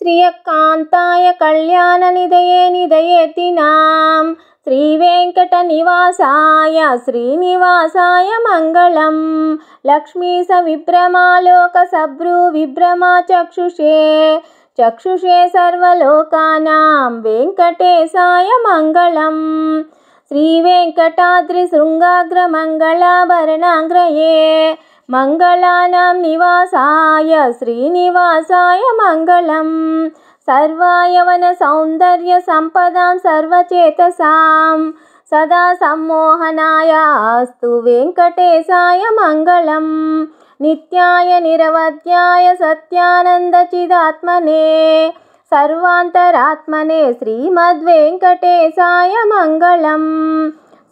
శ్రీయకాంతాయ కళ్యాణ నిధయే నిధయేతినాం శ్రీ వెంకట నివాసాయ శ్రీనివాసాయ మంగళం లక్ష్మీ స విభ్రమాలోక సభ్రు విభ్రమా చక్షుషే చక్షుషే సర్వలోకానాం వెంకటేశాయ మంగళం శ్రీవేంకటాద్రి వెంకటాద్రి శృంగాగ్ర మంగళాభరణాగ్రయే मङ्गलानां निवासाय श्रीनिवासाय मङ्गलं सर्वायवनसौन्दर्यसम्पदां सर्वचेतसां सदा सम्मोहनाय अस्तु वेङ्कटेशाय मङ्गलम् नित्याय निरवध्याय सत्यानन्दचिदात्मने सर्वान्तरात्मने श्रीमद्वेङ्कटेशाय मङ्गलम्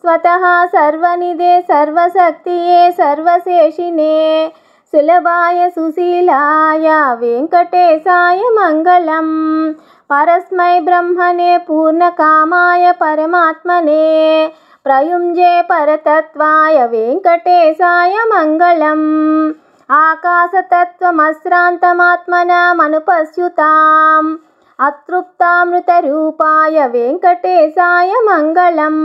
स्वतः सर्वनिधे सर्वशक्तिये सर्वशेषिने सुलभाय सुशीलाय वेङ्कटेशाय मङ्गलं परस्मै ब्रह्मणे पूर्णकामाय परमात्मने प्रयुञ्जे परतत्त्वाय वेङ्कटेशाय मङ्गलम् आकाशतत्त्वमश्रान्तमात्मनामनुपस्युताम् अतृप्तामृतरूपाय वेङ्कटेशाय मङ्गलम्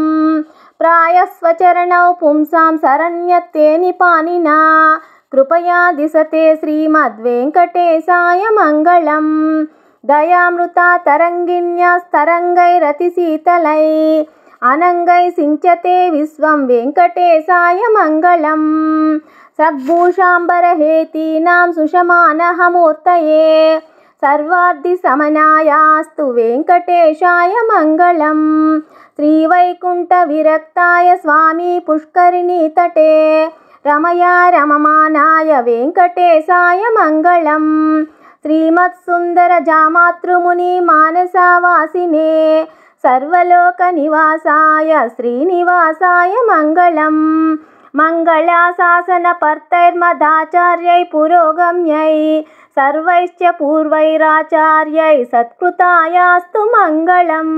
प्रायस्वचरणौ पुंसां सरण्यत्ते निपानिना कृपया दिशते श्रीमद्वेङ्कटेशाय मङ्गलम् दयामृता तरङ्गिन्यास्तरङ्गैरतिशीतलै अनङ्गै सिञ्चते विश्वं वेङ्कटेशाय मङ्गलम् सद्भूषाम्बरहेतीनां सुषमानहमूर्तये सर्वार्थिसमनायास्तु वेङ्कटेशाय मङ्गलम् శ్రీవైకుంఠవిరక్తాయ స్వామి పుష్కరిణి తటే రమయా రమమానాయ వెంకటేశాయ మంగళం శ్రీమత్సుందర జామాతృముని మానసావాసినే సర్వలోకనివాసాయ శ్రీనివాసాయ మంగళం मङ्गलाशासनपर्तैर्मदाचार्यै पुरोगम्यै सर्वैश्च पूर्वैराचार्यै सत्कृतायास्तु मङ्गलम्